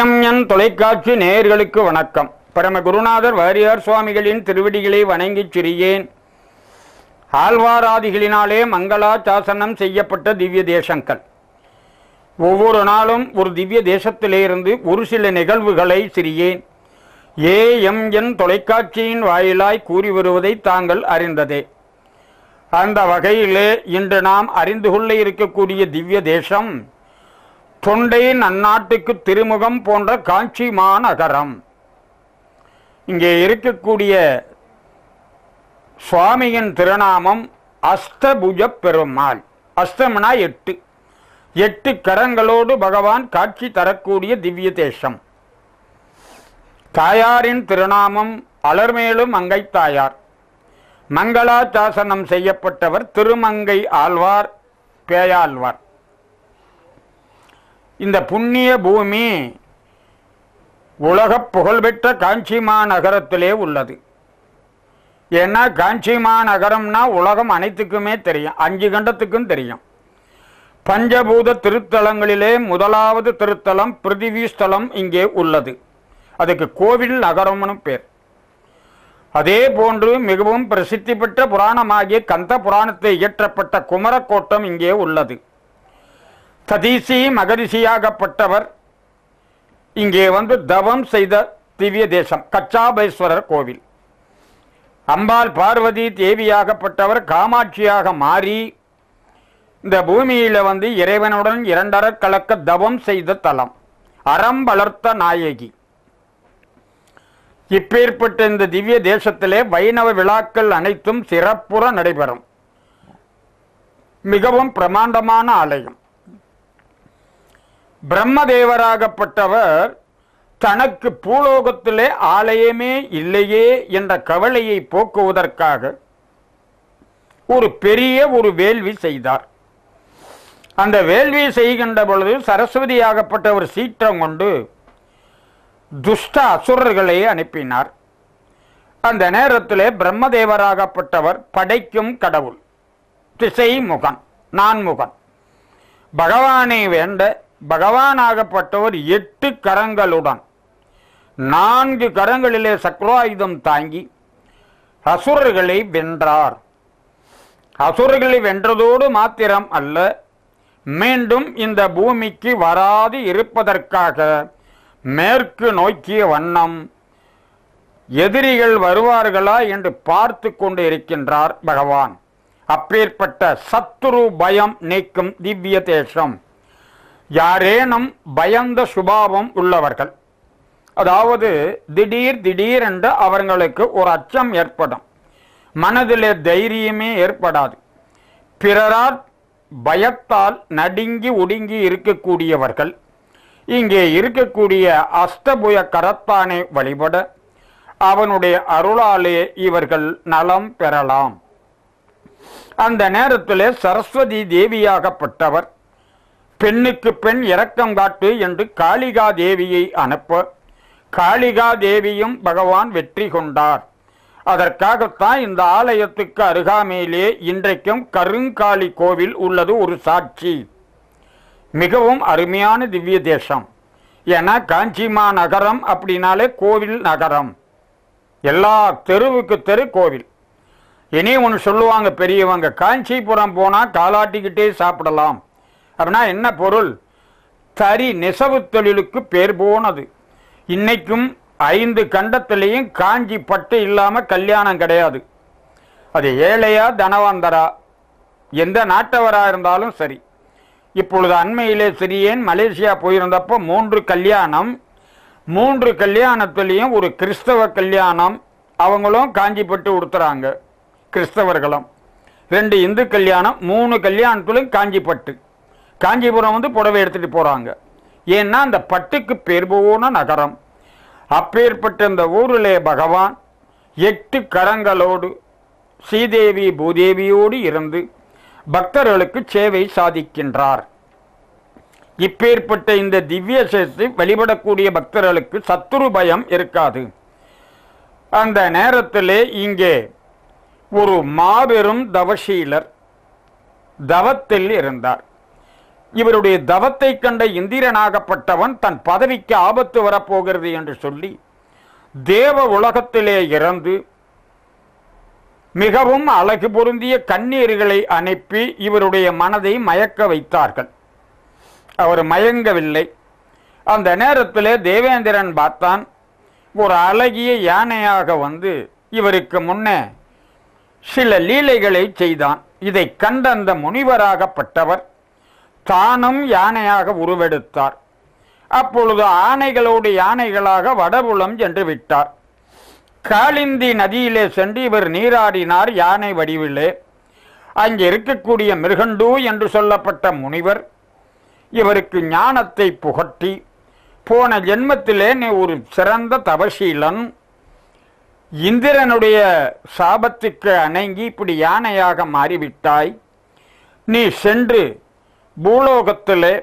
உதயம் என் தொலைக்காட்சி நேயர்களுக்கு வணக்கம் பரம குருநாதர் வாரியார் சுவாமிகளின் திருவடிகளை வணங்கிச் சிறியேன் ஆழ்வாராதிகளினாலே மங்களாச்சாசனம் செய்யப்பட்ட திவ்ய தேசங்கள் ஒவ்வொரு நாளும் ஒரு திவ்ய தேசத்திலிருந்து ஒரு சில நிகழ்வுகளை சிறியேன் ஏ எம் என் தொலைக்காட்சியின் வாயிலாய் கூறி வருவதை தாங்கள் அறிந்ததே அந்த வகையிலே இன்று நாம் அறிந்து கொள்ள இருக்கக்கூடிய திவ்ய தேசம் தொண்டையின் அந்நாட்டுக்கு திருமுகம் போன்ற காஞ்சி மாநகரம் இங்கே இருக்கக்கூடிய சுவாமியின் திருநாமம் அஸ்தபுஜ பெருமாள் அஸ்தம்னா எட்டு எட்டு கரங்களோடு பகவான் காட்சி தரக்கூடிய திவ்ய தேசம் தாயாரின் திருநாமம் அலர்மேலும் மங்கை தாயார் மங்களாச்சாசனம் செய்யப்பட்டவர் திருமங்கை ஆழ்வார் பேயாழ்வார் இந்த புண்ணிய பூமி உலக புகழ்பெற்ற காஞ்சி மாநகரத்திலே உள்ளது ஏன்னா காஞ்சி மாநகரம்னா உலகம் அனைத்துக்குமே தெரியும் அஞ்சு கண்டத்துக்கும் தெரியும் பஞ்சபூத திருத்தலங்களிலே முதலாவது திருத்தலம் பிருத்திவி இங்கே உள்ளது அதுக்கு கோவில் நகரம்னு பேர் அதே போன்று மிகவும் பிரசித்தி பெற்ற புராணமாகிய கந்த புராணத்தை இயற்றப்பட்ட குமரக்கோட்டம் இங்கே உள்ளது சதீசி மகரிஷியாகப்பட்டவர் இங்கே வந்து தவம் செய்த திவ்ய தேசம் கச்சாபேஸ்வரர் கோவில் அம்பாள் பார்வதி தேவியாகப்பட்டவர் காமாட்சியாக மாறி இந்த பூமியில் வந்து இறைவனுடன் இரண்டரை கலக்க தவம் செய்த தலம் அறம் வளர்த்த நாயகி இப்பேற்பட்ட இந்த திவ்ய தேசத்திலே வைணவ விழாக்கள் அனைத்தும் சிறப்புற நடைபெறும் மிகவும் பிரமாண்டமான ஆலயம் பிரம்மதேவராகப்பட்டவர் தனக்கு பூலோகத்திலே ஆலயமே இல்லையே என்ற கவலையை போக்குவதற்காக ஒரு பெரிய ஒரு வேள்வி செய்தார் அந்த வேள்வி செய்கின்ற பொழுது சரஸ்வதியாகப்பட்ட ஒரு சீற்றம் கொண்டு துஷ்ட அசுரர்களை அனுப்பினார் அந்த நேரத்தில் பிரம்மதேவராகப்பட்டவர் படைக்கும் கடவுள் திசை முகன் நான் முகன் பகவானை வேண்ட பகவானாகப்பட்டவர் எட்டு கரங்களுடன் நான்கு கரங்களிலே சக்ராயுதம் தாங்கி அசுரர்களை வென்றார் அசுரர்களை வென்றதோடு மாத்திரம் அல்ல மீண்டும் இந்த பூமிக்கு வராது இருப்பதற்காக மேற்கு நோக்கிய வண்ணம் எதிரிகள் வருவார்களா என்று பார்த்து கொண்டு இருக்கின்றார் பகவான் அப்பேற்பட்ட சத்துரு பயம் நீக்கும் திவ்ய தேசம் யாரேனும் பயந்த சுபாவம் உள்ளவர்கள் அதாவது திடீர் திடீர் என்று அவர்களுக்கு ஒரு அச்சம் ஏற்படும் மனதிலே தைரியமே ஏற்படாது பிறரால் பயத்தால் நடுங்கி ஒடுங்கி இருக்கக்கூடியவர்கள் இங்கே இருக்கக்கூடிய அஸ்தபுய கரத்தானை வழிபட அவனுடைய அருளாலே இவர்கள் நலம் பெறலாம் அந்த நேரத்தில் சரஸ்வதி தேவியாகப்பட்டவர் பெண்ணுக்கு பெண் இரக்கம் காட்டு என்று காளிகா தேவியை அனுப்ப காளிகா தேவியும் பகவான் வெற்றி கொண்டார் அதற்காகத்தான் இந்த ஆலயத்துக்கு அருகாமையிலே இன்றைக்கும் கருங்காளி கோவில் உள்ளது ஒரு சாட்சி மிகவும் அருமையான திவ்ய தேசம் ஏன்னா காஞ்சிமா நகரம் அப்படின்னாலே கோவில் நகரம் எல்லா தெருவுக்கு தெரு கோவில் இனி ஒன்று சொல்லுவாங்க பெரியவங்க காஞ்சிபுரம் போனால் காலாட்டிக்கிட்டே சாப்பிடலாம் அப்படின்னா என்ன பொருள் தறி நெசவு தொழிலுக்கு பேர் போனது இன்னைக்கும் ஐந்து கண்டத்திலையும் காஞ்சி பட்டு இல்லாமல் கல்யாணம் கிடையாது அது ஏழையா தனவந்தரா எந்த நாட்டவராக இருந்தாலும் சரி இப்பொழுது அண்மையிலே சிறியேன் மலேசியா போயிருந்தப்போ மூன்று கல்யாணம் மூன்று கல்யாணத்துலேயும் ஒரு கிறிஸ்தவ கல்யாணம் அவங்களும் காஞ்சி பட்டு உடுத்துறாங்க கிறிஸ்தவர்களும் ரெண்டு இந்து கல்யாணம் மூணு கல்யாணத்துலையும் காஞ்சிப்பட்டு காஞ்சிபுரம் வந்து புடவை எடுத்துகிட்டு போகிறாங்க ஏன்னா அந்த பட்டுக்கு பேர் போன நகரம் அப்பேற்பட்ட இந்த ஊரிலே பகவான் எட்டு கரங்களோடு ஸ்ரீதேவி பூதேவியோடு இருந்து பக்தர்களுக்கு சேவை சாதிக்கின்றார் இப்பேற்பட்ட இந்த திவ்ய சேர்த்து வழிபடக்கூடிய பக்தர்களுக்கு சத்துரு பயம் இருக்காது அந்த நேரத்தில் இங்கே ஒரு மாபெரும் தவசீலர் தவத்தில் இருந்தார் இவருடைய தவத்தை கண்ட இந்திரனாகப்பட்டவன் தன் பதவிக்கு ஆபத்து வரப்போகிறது என்று சொல்லி தேவ உலகத்திலே இறந்து மிகவும் அழகு பொருந்திய கண்ணீர்களை அனுப்பி இவருடைய மனதை மயக்க வைத்தார்கள் அவர் மயங்கவில்லை அந்த நேரத்தில் தேவேந்திரன் பார்த்தான் ஒரு அழகிய யானையாக வந்து இவருக்கு முன்னே சில லீலைகளை செய்தான் இதை கண்ட அந்த முனிவராகப்பட்டவர் தானும் யானையாக உருவெடுத்தார் அப்பொழுது ஆனைகளோடு யானைகளாக வடபுலம் சென்று விட்டார் காளிந்தி நதியிலே சென்று இவர் நீராடினார் யானை வடிவிலே அங்கே இருக்கக்கூடிய மிருகண்டு என்று சொல்லப்பட்ட முனிவர் இவருக்கு ஞானத்தை புகட்டி போன ஜென்மத்திலே நீ ஒரு சிறந்த தவசீலன் இந்திரனுடைய சாபத்துக்கு அணங்கி இப்படி யானையாக மாறிவிட்டாய் நீ சென்று பூலோகத்திலே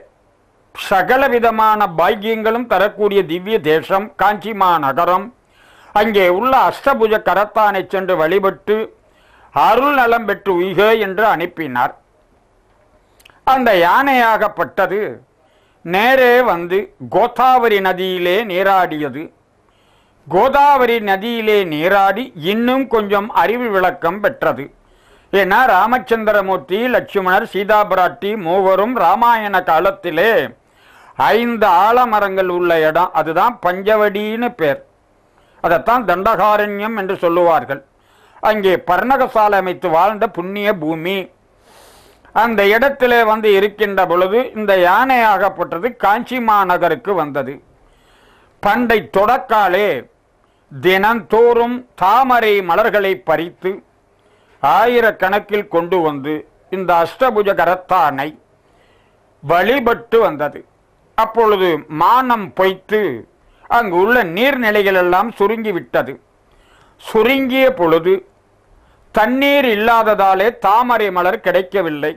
சகலவிதமான பாக்கியங்களும் தரக்கூடிய திவ்ய தேசம் காஞ்சிமா நகரம் அங்கே உள்ள அஷ்டபுஜ கரத்தானை சென்று வழிபட்டு அருள் நலம் பெற்று உய்க என்று அனுப்பினார் அந்த யானையாகப்பட்டது நேரே வந்து கோதாவரி நதியிலே நீராடியது கோதாவரி நதியிலே நீராடி இன்னும் கொஞ்சம் அறிவு விளக்கம் பெற்றது ஏன்னா ராமச்சந்திரமூர்த்தி லட்சுமணர் சீதாபராட்டி மூவரும் ராமாயண காலத்திலே ஐந்து ஆலமரங்கள் உள்ள இடம் அதுதான் பஞ்சவடின்னு பேர் அதைத்தான் தண்டகாரண்யம் என்று சொல்லுவார்கள் அங்கே பர்ணகசாலை அமைத்து வாழ்ந்த புண்ணிய பூமி அந்த இடத்திலே வந்து இருக்கின்ற பொழுது இந்த யானையாகப்பட்டது காஞ்சி மாநகருக்கு வந்தது பண்டை தொடக்காலே தினந்தோறும் தாமரை மலர்களை பறித்து ஆயிரக்கணக்கில் கொண்டு வந்து இந்த அஷ்டபுஜ கரத்தானை வழிபட்டு வந்தது அப்பொழுது மானம் பொய்த்து அங்கு உள்ள நீர்நிலைகள் எல்லாம் சுருங்கி சுருங்கிய பொழுது தண்ணீர் இல்லாததாலே தாமரை மலர் கிடைக்கவில்லை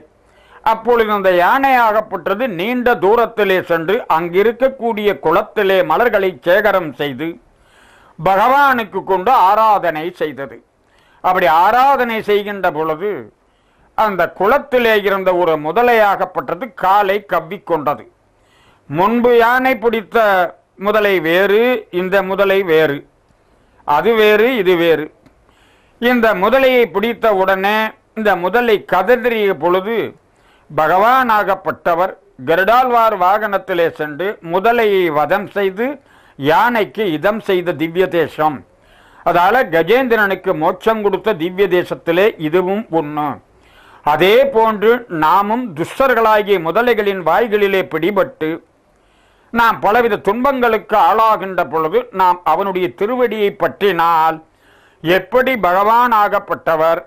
அப்பொழுது அந்த யானையாகப்பட்டது நீண்ட தூரத்திலே சென்று அங்கிருக்கக்கூடிய குளத்திலே மலர்களை சேகரம் செய்து பகவானுக்கு கொண்டு ஆராதனை செய்தது அப்படி ஆராதனை செய்கின்ற பொழுது அந்த குளத்திலே இருந்த ஒரு முதலையாகப்பட்டது காலை கவ்விக்கொண்டது முன்பு யானை பிடித்த முதலை வேறு இந்த முதலை வேறு அது வேறு இது வேறு இந்த முதலையை பிடித்த உடனே இந்த முதலை கதறிய பொழுது பகவானாகப்பட்டவர் கருடால்வார் வாகனத்திலே சென்று முதலையை வதம் செய்து யானைக்கு இதம் செய்த திவ்ய தேசம் அதால கஜேந்திரனுக்கு மோட்சம் கொடுத்த திவ்ய தேசத்திலே இதுவும் ஒன்று அதே போன்று நாமும் துஷ்டர்களாகிய முதலைகளின் வாய்களிலே பிடிபட்டு நாம் பலவித துன்பங்களுக்கு ஆளாகின்ற பொழுது நாம் அவனுடைய திருவடியை பற்றினால் எப்படி பகவானாகப்பட்டவர்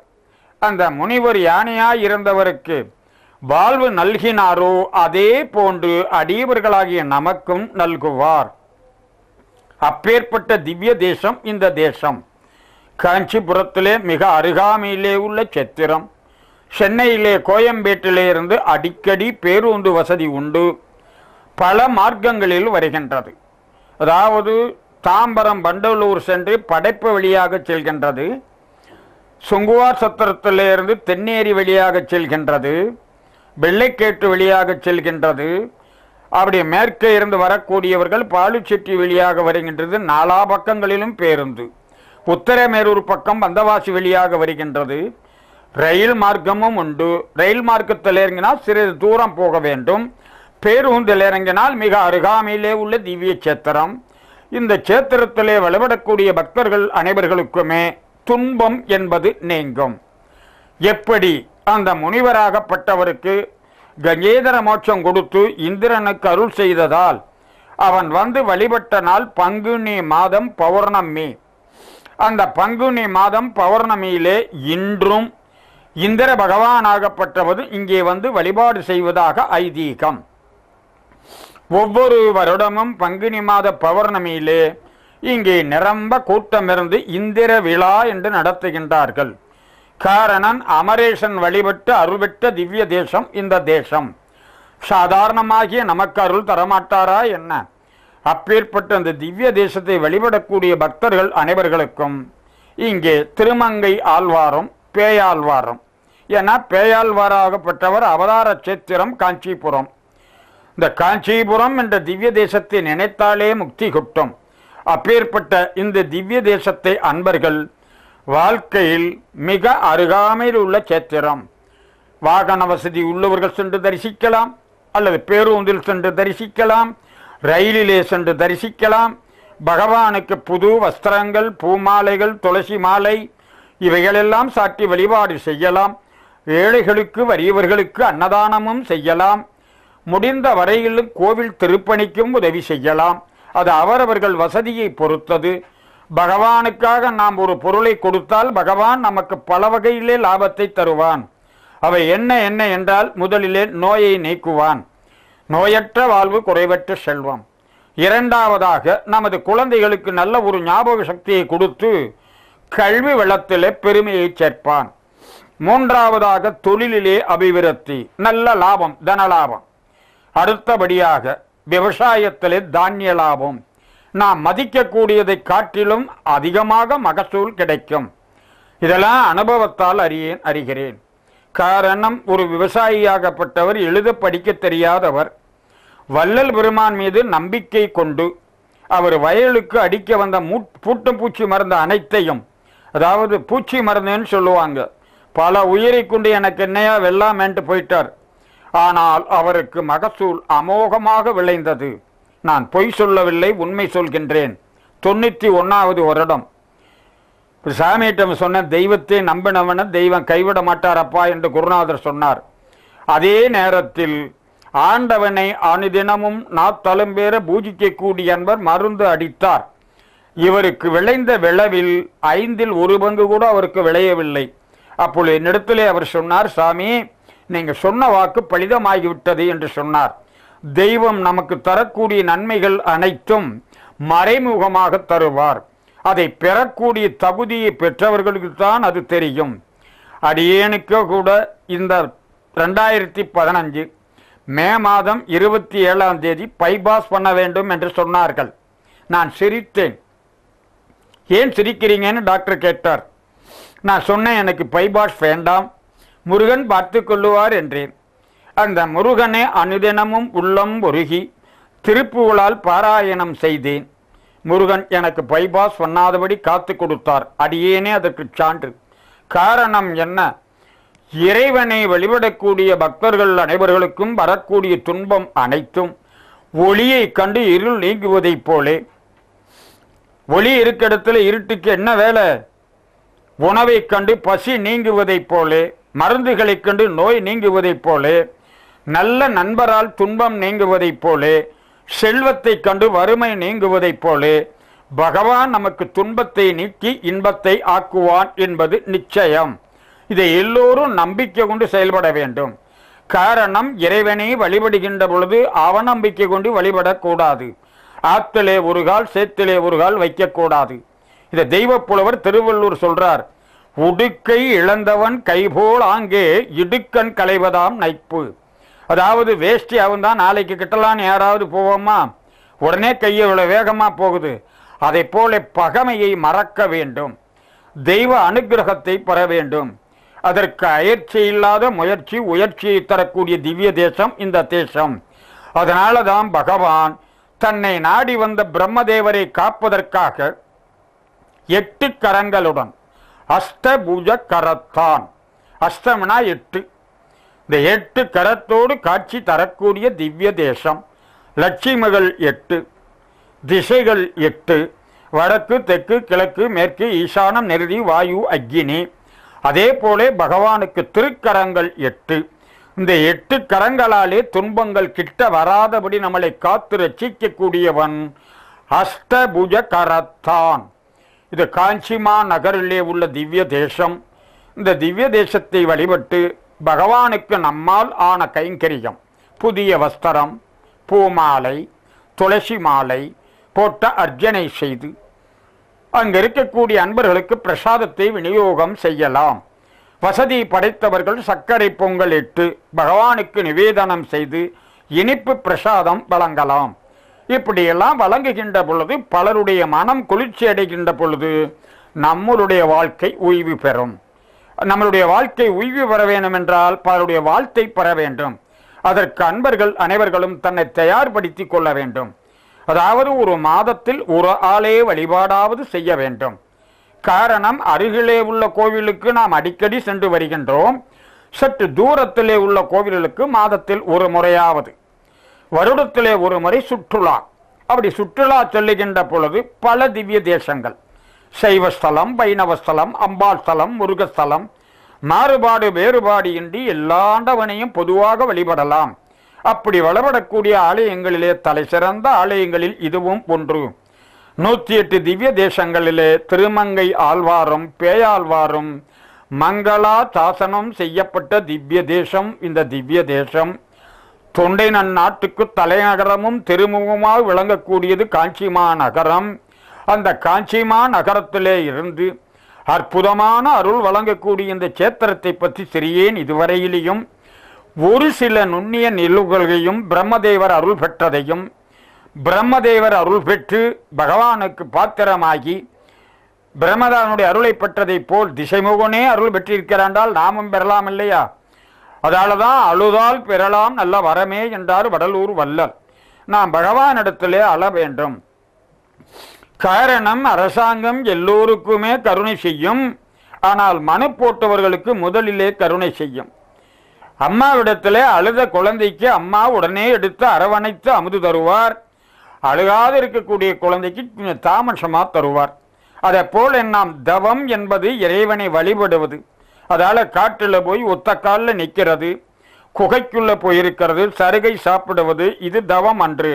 அந்த முனிவர் யானையாய் இருந்தவருக்கு வாழ்வு நல்கினாரோ அதே போன்று அடியவர்களாகிய நமக்கும் நல்குவார் அப்பேற்பட்ட திவ்ய தேசம் இந்த தேசம் காஞ்சிபுரத்திலே மிக அருகாமையிலே உள்ள சத்திரம் சென்னையிலே கோயம்பேட்டிலே இருந்து அடிக்கடி பேருந்து வசதி உண்டு பல மார்க்கங்களில் வருகின்றது அதாவது தாம்பரம் பண்டலூர் சென்று படைப்பு வழியாக செல்கின்றது சுங்குவார் சத்திரத்திலிருந்து தென்னேரி வழியாக செல்கின்றது வெள்ளைக்கேட்டு வழியாக செல்கின்றது அப்படி மேற்கே இருந்து வரக்கூடியவர்கள் பாலுச்செட்டி வெளியாக வருகின்றது நாலா பக்கங்களிலும் பேருந்து உத்தரமேரூர் பக்கம் வந்தவாசி வெளியாக வருகின்றது ரயில் மார்க்கமும் உண்டு ரயில் மார்க்கத்தில் இறங்கினால் சிறிது தூரம் போக வேண்டும் பேருந்தில் இறங்கினால் மிக அருகாமையிலே உள்ள திவ்ய சேத்திரம் இந்த சேத்திரத்திலே வழிபடக்கூடிய பக்தர்கள் அனைவர்களுக்குமே துன்பம் என்பது நீங்கும் எப்படி அந்த முனிவராகப்பட்டவருக்கு கங்கேதர மோட்சம் கொடுத்து இந்திரனுக்கு அருள் செய்ததால் அவன் வந்து வழிபட்ட நாள் பங்குனி மாதம் பௌர்ணமி அந்த பங்குனி மாதம் பௌர்ணமியிலே இன்றும் இந்திர பகவானாகப்பட்டவது இங்கே வந்து வழிபாடு செய்வதாக ஐதீகம் ஒவ்வொரு வருடமும் பங்குனி மாத பௌர்ணமியிலே இங்கே நிரம்ப கூட்டமிருந்து இந்திர விழா என்று நடத்துகின்றார்கள் காரணன் அமரேஷன் வழிபட்டு அருள்பெற்ற திவ்ய தேசம் இந்த தேசம் சாதாரணமாகிய நமக்கு அருள் தரமாட்டாரா என்ன அப்பேற்பட்ட அந்த திவ்ய தேசத்தை வழிபடக்கூடிய பக்தர்கள் அனைவர்களுக்கும் இங்கே திருமங்கை ஆழ்வாரும் பேயாழ்வாரம் ஏன்னா பேயாழ்வாராகப்பட்டவர் அவதார சேத்திரம் காஞ்சிபுரம் இந்த காஞ்சிபுரம் என்ற திவ்ய தேசத்தை நினைத்தாலே முக்தி கொட்டும் அப்பேற்பட்ட இந்த திவ்ய தேசத்தை அன்பர்கள் வாழ்க்கையில் மிக அருகாமையில் உள்ள சேத்திரம் வாகன வசதி உள்ளவர்கள் சென்று தரிசிக்கலாம் அல்லது பேருந்தில் சென்று தரிசிக்கலாம் ரயிலிலே சென்று தரிசிக்கலாம் பகவானுக்கு புது வஸ்திரங்கள் பூமாலைகள் துளசி மாலை இவைகளெல்லாம் சாட்டி வழிபாடு செய்யலாம் ஏழைகளுக்கு வறியவர்களுக்கு அன்னதானமும் செய்யலாம் முடிந்த வரையிலும் கோவில் திருப்பணிக்கும் உதவி செய்யலாம் அது அவரவர்கள் வசதியை பொறுத்தது பகவானுக்காக நாம் ஒரு பொருளை கொடுத்தால் பகவான் நமக்கு பல வகையிலே லாபத்தை தருவான் அவை என்ன என்ன என்றால் முதலிலே நோயை நீக்குவான் நோயற்ற வாழ்வு குறைவற்ற செல்வம் இரண்டாவதாக நமது குழந்தைகளுக்கு நல்ல ஒரு ஞாபக சக்தியை கொடுத்து கல்வி வளத்திலே பெருமையை சேர்ப்பான் மூன்றாவதாக தொழிலிலே அபிவிருத்தி நல்ல லாபம் தனலாபம் அடுத்தபடியாக விவசாயத்திலே தானிய லாபம் நாம் மதிக்கக்கூடியதை காட்டிலும் அதிகமாக மகசூல் கிடைக்கும் இதெல்லாம் அனுபவத்தால் அறியேன் அறிகிறேன் காரணம் ஒரு விவசாயியாகப்பட்டவர் எழுத படிக்க தெரியாதவர் வள்ளல் பெருமான் மீது நம்பிக்கை கொண்டு அவர் வயலுக்கு அடிக்க வந்த பூட்டும் பூச்சி மருந்து அனைத்தையும் அதாவது பூச்சி மருந்துன்னு சொல்லுவாங்க பல உயிரை கொண்டு எனக்கு என்னையா வெள்ளாமேன்ட்டு போயிட்டார் ஆனால் அவருக்கு மகசூல் அமோகமாக விளைந்தது நான் பொய் சொல்லவில்லை உண்மை சொல்கின்றேன் தொண்ணூற்றி ஒன்றாவது வருடம் சாமியிட்டம் சொன்ன தெய்வத்தை நம்பினவன தெய்வம் கைவிட மாட்டாரப்பா என்று குருநாதர் சொன்னார் அதே நேரத்தில் ஆண்டவனை அனுதினமும் நாத்தலும் பேர பூஜிக்கக்கூடிய அன்பர் மருந்து அடித்தார் இவருக்கு விளைந்த விளைவில் ஐந்தில் ஒரு பங்கு கூட அவருக்கு விளையவில்லை அப்பொழுது என்னிடத்திலே அவர் சொன்னார் சாமி நீங்கள் சொன்ன வாக்கு பலிதமாகிவிட்டது என்று சொன்னார் தெய்வம் நமக்கு தரக்கூடிய நன்மைகள் அனைத்தும் மறைமுகமாக தருவார் அதை பெறக்கூடிய தகுதியை பெற்றவர்களுக்கு தான் அது தெரியும் அடியேனுக்கு கூட இந்த ரெண்டாயிரத்தி பதினஞ்சு மே மாதம் இருபத்தி ஏழாம் தேதி பைபாஸ் பண்ண வேண்டும் என்று சொன்னார்கள் நான் சிரித்தேன் ஏன் சிரிக்கிறீங்கன்னு டாக்டர் கேட்டார் நான் சொன்னேன் எனக்கு பைபாஸ் வேண்டாம் முருகன் பார்த்து கொள்ளுவார் என்றேன் அந்த முருகனை அனுதினமும் உள்ளம் உருகி திருப்புகளால் பாராயணம் செய்தேன் முருகன் எனக்கு பைபாஸ் சொன்னாதபடி காத்து கொடுத்தார் அடியேனே அதற்கு சான்று காரணம் என்ன இறைவனை வழிபடக்கூடிய பக்தர்கள் அனைவர்களுக்கும் வரக்கூடிய துன்பம் அனைத்தும் ஒளியை கண்டு இருள் நீங்குவதைப் போலே ஒளி இருக்க இடத்துல இருட்டுக்கு என்ன வேலை உணவை கண்டு பசி நீங்குவதைப் போலே மருந்துகளைக் கண்டு நோய் நீங்குவதைப் போலே நல்ல நண்பரால் துன்பம் நீங்குவதைப் போலே செல்வத்தை கண்டு வறுமை நீங்குவதைப் போலே பகவான் நமக்கு துன்பத்தை நீக்கி இன்பத்தை ஆக்குவான் என்பது நிச்சயம் இதை எல்லோரும் நம்பிக்கை கொண்டு செயல்பட வேண்டும் காரணம் இறைவனை வழிபடுகின்ற பொழுது அவநம்பிக்கை கொண்டு வழிபடக்கூடாது ஆத்திலே ஒரு கால் சேத்திலே ஒரு கால் வைக்கக்கூடாது இதை தெய்வ புலவர் திருவள்ளூர் சொல்றார் உடுக்கை இழந்தவன் கைபோல் ஆங்கே இடுக்கண் களைவதாம் நைப்பு அதாவது வேஷ்டி அவன் தான் நாளைக்கு கிட்டலான்னு யாராவது போவோமா உடனே கையை இவ்வளோ வேகமாக போகுது அதை போல பகமையை மறக்க வேண்டும் தெய்வ அனுகிரகத்தை பெற வேண்டும் அதற்கு அயற்சி இல்லாத முயற்சி உயர்ச்சியை தரக்கூடிய திவ்ய தேசம் இந்த தேசம் அதனால தான் பகவான் தன்னை நாடி வந்த பிரம்மதேவரை காப்பதற்காக எட்டு கரங்களுடன் அஷ்டபூஜ கரத்தான் அஷ்டம்னா எட்டு இந்த எட்டு கரத்தோடு காட்சி தரக்கூடிய திவ்ய தேசம் லட்சுமிகள் எட்டு திசைகள் எட்டு வடக்கு தெற்கு கிழக்கு மேற்கு ஈசானம் நெருதி வாயு அக்னி அதே போல பகவானுக்கு திருக்கரங்கள் எட்டு இந்த எட்டு கரங்களாலே துன்பங்கள் கிட்ட வராதபடி நம்மளை காத்து ரட்சிக்கக்கூடியவன் அஷ்டபுஜ கரத்தான் இது காஞ்சிமா நகரிலே உள்ள திவ்ய தேசம் இந்த திவ்ய தேசத்தை வழிபட்டு பகவானுக்கு நம்மால் ஆன கைங்கரியம் புதிய வஸ்திரம் பூமாலை துளசி மாலை போட்ட அர்ச்சனை செய்து அங்கு இருக்கக்கூடிய அன்பர்களுக்கு பிரசாதத்தை விநியோகம் செய்யலாம் வசதி படைத்தவர்கள் சர்க்கரை பொங்கல் இட்டு பகவானுக்கு நிவேதனம் செய்து இனிப்பு பிரசாதம் வழங்கலாம் இப்படியெல்லாம் வழங்குகின்ற பொழுது பலருடைய மனம் குளிர்ச்சி அடைகின்ற பொழுது நம்மளுடைய வாழ்க்கை ஓய்வு பெறும் நம்மளுடைய வாழ்க்கை உய்வு பெற வேண்டும் என்றால் பலருடைய வாழ்த்தை பெற வேண்டும் அதற்கு அன்பர்கள் அனைவர்களும் தன்னை தயார்படுத்தி கொள்ள வேண்டும் அதாவது ஒரு மாதத்தில் ஒரு ஆளே வழிபாடாவது செய்ய வேண்டும் காரணம் அருகிலே உள்ள கோவிலுக்கு நாம் அடிக்கடி சென்று வருகின்றோம் சற்று தூரத்திலே உள்ள கோவில்களுக்கு மாதத்தில் ஒரு முறையாவது வருடத்திலே ஒரு முறை சுற்றுலா அப்படி சுற்றுலா செல்லுகின்ற பொழுது பல திவ்ய தேசங்கள் சைவஸ்தலம் வைணவஸ்தலம் அம்பாஸ்தலம் முருகஸ்தலம் மாறுபாடு வேறுபாடு இன்றி எல்லாண்டவனையும் பொதுவாக வழிபடலாம் அப்படி வழிபடக்கூடிய ஆலயங்களிலே தலை சிறந்த ஆலயங்களில் இதுவும் ஒன்று நூற்றி எட்டு திவ்ய தேசங்களிலே திருமங்கை ஆழ்வாரும் பேயாழ்வாரும் மங்களா சாசனம் செய்யப்பட்ட திவ்ய தேசம் இந்த திவ்ய தேசம் தொண்டை நாட்டுக்கு தலைநகரமும் திருமுகமாக விளங்கக்கூடியது காஞ்சிமா நகரம் அந்த காஞ்சிமா நகரத்திலே இருந்து அற்புதமான அருள் வழங்கக்கூடிய இந்த சேத்திரத்தை பற்றி சரியேன் இதுவரையிலையும் ஒரு சில நுண்ணிய நிலுகளையும் பிரம்மதேவர் அருள் பெற்றதையும் பிரம்மதேவர் அருள் பெற்று பகவானுக்கு பாத்திரமாகி பிரம்மதானுடைய அருளை பெற்றதை போல் திசைமுகனே அருள் பெற்றிருக்கிறாண்டால் நாமும் பெறலாம் இல்லையா அதால தான் அழுதால் பெறலாம் நல்ல வரமே என்றார் வடலூர் வல்லல் நாம் பகவானிடத்திலே அழ வேண்டும் காரணம் அரசாங்கம் எல்லோருக்குமே கருணை செய்யும் ஆனால் மனு போட்டவர்களுக்கு முதலிலே கருணை செய்யும் அம்மாவிடத்தில் அழுத குழந்தைக்கு அம்மா உடனே எடுத்து அரவணைத்து அமுது தருவார் அழுகாது இருக்கக்கூடிய குழந்தைக்கு தாமசமாக தருவார் அதை போல நாம் தவம் என்பது இறைவனை வழிபடுவது அதால் காட்டில் போய் ஒத்த காலில் நிற்கிறது குகைக்குள்ளே போயிருக்கிறது சருகை சாப்பிடுவது இது தவம் அன்று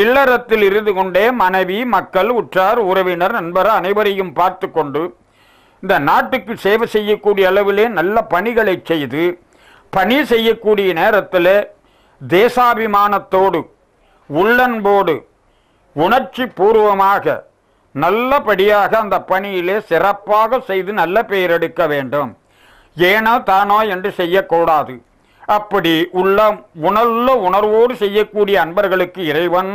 இல்லறத்தில் இருந்து கொண்டே மனைவி மக்கள் உற்றார் உறவினர் நண்பர் அனைவரையும் பார்த்து கொண்டு இந்த நாட்டுக்கு சேவை செய்யக்கூடிய அளவிலே நல்ல பணிகளை செய்து பணி செய்யக்கூடிய நேரத்தில் தேசாபிமானத்தோடு உள்ளன்போடு உணர்ச்சி பூர்வமாக நல்லபடியாக அந்த பணியிலே சிறப்பாக செய்து நல்ல பெயர் எடுக்க வேண்டும் ஏனோ தானோ என்று செய்யக்கூடாது அப்படி உள்ள உணர்ல உணர்வோடு செய்யக்கூடிய அன்பர்களுக்கு இறைவன்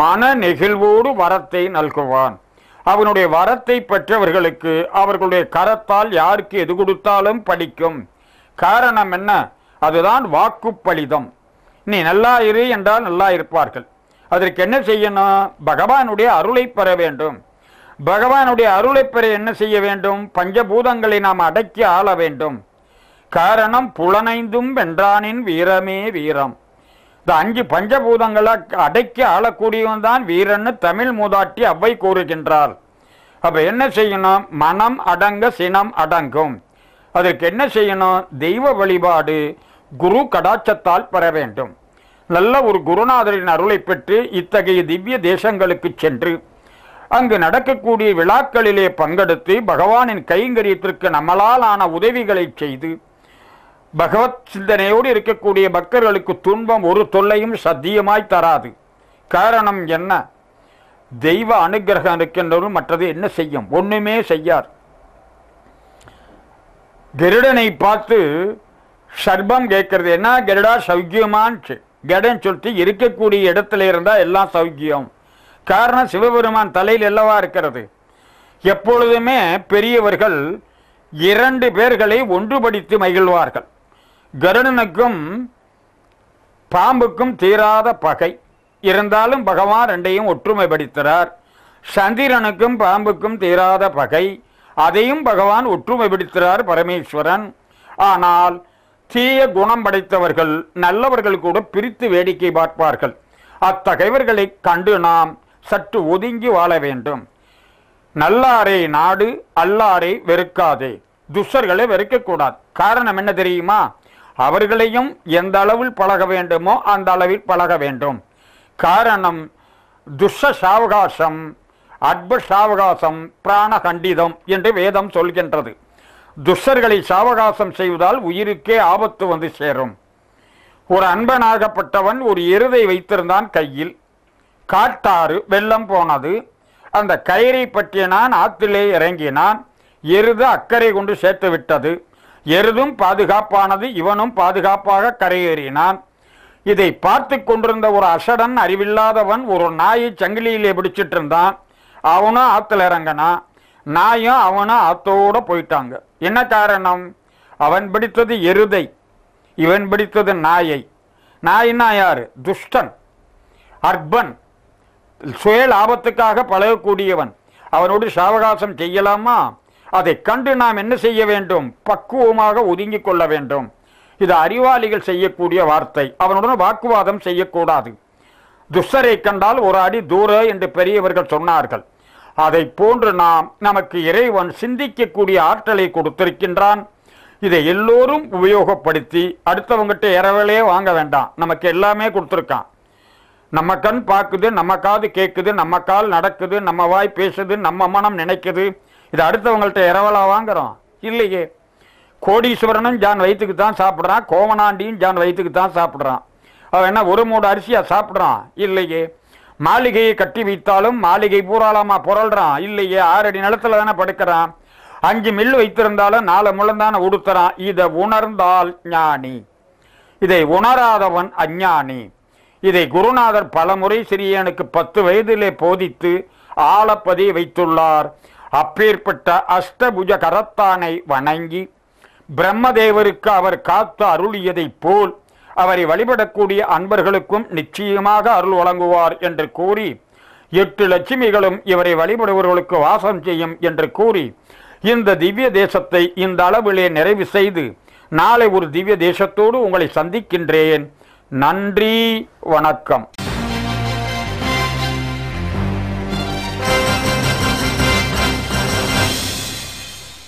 மன நெகிழ்வோடு வரத்தை நல்குவான் அவனுடைய வரத்தை பெற்றவர்களுக்கு அவர்களுடைய கரத்தால் யாருக்கு எது கொடுத்தாலும் படிக்கும் காரணம் என்ன அதுதான் வாக்கு பலிதம் நீ நல்லா இரு என்றால் நல்லா இருப்பார்கள் அதற்கு என்ன செய்யணும் பகவானுடைய அருளை பெற வேண்டும் பகவானுடைய அருளை பெற என்ன செய்ய வேண்டும் பஞ்சபூதங்களை நாம் அடக்கி ஆள வேண்டும் காரணம் புலனைந்தும் வென்றானின் வீரமே வீரம் இந்த அஞ்சு பஞ்சபூதங்களை அடைக்க ஆளக்கூடியவன் தான் வீரன்னு தமிழ் மூதாட்டி அவ்வை கூறுகின்றார் அப்போ என்ன செய்யணும் மனம் அடங்க சினம் அடங்கும் அதற்கு என்ன செய்யணும் தெய்வ வழிபாடு குரு கடாட்சத்தால் பெற வேண்டும் நல்ல ஒரு குருநாதரின் அருளை பெற்று இத்தகைய திவ்ய தேசங்களுக்கு சென்று அங்கு நடக்கக்கூடிய விழாக்களிலே பங்கெடுத்து பகவானின் கைங்கரியத்திற்கு நம்மளால் ஆன உதவிகளை செய்து பகவத் சிந்தனையோடு இருக்கக்கூடிய பக்தர்களுக்கு துன்பம் ஒரு தொல்லையும் சத்தியமாய் தராது காரணம் என்ன தெய்வ அனுகிரகம் இருக்கின்றவர்கள் மற்றது என்ன செய்யும் ஒன்றுமே செய்யார் கருடனை பார்த்து சர்பம் கேட்கறது என்ன கருடா சௌக்கியமான்ச்சு கடன் சொல்லிட்டு இருக்கக்கூடிய இடத்துல இருந்தால் எல்லாம் சௌக்கியம் காரணம் சிவபெருமான் தலையில் எல்லவா இருக்கிறது எப்பொழுதுமே பெரியவர்கள் இரண்டு பேர்களை ஒன்றுபடுத்தி மகிழ்வார்கள் கருணனுக்கும் பாம்புக்கும் தீராத பகை இருந்தாலும் பகவான் ரெண்டையும் ஒற்றுமைப்படுத்துகிறார் சந்திரனுக்கும் பாம்புக்கும் தீராத பகை அதையும் பகவான் ஒற்றுமைப்படுத்துகிறார் பரமேஸ்வரன் ஆனால் தீய குணம் படைத்தவர்கள் நல்லவர்கள் கூட பிரித்து வேடிக்கை பார்ப்பார்கள் அத்தகையவர்களை கண்டு நாம் சற்று ஒதுங்கி வாழ வேண்டும் நல்லாரை நாடு அல்லாரை வெறுக்காதே துஷர்களை வெறுக்கக்கூடாது காரணம் என்ன தெரியுமா அவர்களையும் எந்த அளவில் பழக வேண்டுமோ அந்த அளவில் பழக வேண்டும் காரணம் துஷ சாவகாசம் அட்ப சாவகாசம் பிராணகண்டிதம் என்று வேதம் சொல்கின்றது துஷர்களை சாவகாசம் செய்வதால் உயிருக்கே ஆபத்து வந்து சேரும் ஒரு அன்பனாகப்பட்டவன் ஒரு எருதை வைத்திருந்தான் கையில் காட்டாறு வெள்ளம் போனது அந்த கயிறை பற்றிய நான் ஆற்றிலே இறங்கினான் எருது அக்கறை கொண்டு சேர்த்து விட்டது எருதும் பாதுகாப்பானது இவனும் பாதுகாப்பாக கரையேறினான் இதை பார்த்து கொண்டிருந்த ஒரு அசடன் அறிவில்லாதவன் ஒரு நாயை சங்கிலியிலே பிடிச்சிட்டு இருந்தான் அவனும் ஆத்துல இறங்கினான் நாயும் அவனும் ஆத்தோடு போயிட்டாங்க என்ன காரணம் அவன் பிடித்தது எருதை இவன் பிடித்தது நாயை நாயின்னா யார் துஷ்டன் அர்பன் சுய லாபத்துக்காக பழகக்கூடியவன் அவனோடு சாவகாசம் செய்யலாமா அதை கண்டு நாம் என்ன செய்ய வேண்டும் பக்குவமாக ஒதுங்கி கொள்ள வேண்டும் இது அறிவாளிகள் செய்யக்கூடிய வார்த்தை அவனுடன் வாக்குவாதம் செய்யக்கூடாது துஷரை கண்டால் ஒரு அடி தூர என்று பெரியவர்கள் சொன்னார்கள் அதை போன்று நாம் நமக்கு இறைவன் சிந்திக்கக்கூடிய ஆற்றலை கொடுத்திருக்கின்றான் இதை எல்லோரும் உபயோகப்படுத்தி அடுத்தவங்ககிட்ட இரவலே வாங்க வேண்டாம் நமக்கு எல்லாமே கொடுத்துருக்கான் நம்ம கண் பார்க்குது நம்ம காது கேட்குது நம்ம கால் நடக்குது நம்ம வாய் பேசுது நம்ம மனம் நினைக்குது இது அடுத்தவங்கள்ட்ட இரவலா வாங்குறோம் இல்லையே கோடீஸ்வரனும் ஜான் வயிற்றுக்கு தான் சாப்பிட்றான் கோமனாண்டியும் ஜான் வயிற்றுக்கு தான் சாப்பிட்றான் அவன் என்ன ஒரு மூடு அரிசியாக சாப்பிட்றான் இல்லையே மாளிகையை கட்டி வைத்தாலும் மாளிகை பூராளமாக புரள்றான் இல்லையே ஆறடி நிலத்தில் தானே படுக்கிறான் அஞ்சு மில் வைத்திருந்தாலும் நாலு முழந்தான உடுத்துறான் இதை உணர்ந்தால் ஞானி இதை உணராதவன் அஞ்ஞானி இதை குருநாதர் பலமுறை சிறியனுக்கு பத்து வயதிலே போதித்து ஆழப்பதி வைத்துள்ளார் அப்பேற்பட்ட அஷ்டபுஜ கரத்தானை வணங்கி பிரம்மதேவருக்கு அவர் காத்து அருளியதைப் போல் அவரை வழிபடக்கூடிய அன்பர்களுக்கும் நிச்சயமாக அருள் வழங்குவார் என்று கூறி எட்டு லட்சுமிகளும் இவரை வழிபடுபவர்களுக்கு வாசம் செய்யும் என்று கூறி இந்த திவ்ய தேசத்தை இந்த அளவிலே நிறைவு செய்து நாளை ஒரு திவ்ய தேசத்தோடு உங்களை சந்திக்கின்றேன் நன்றி வணக்கம்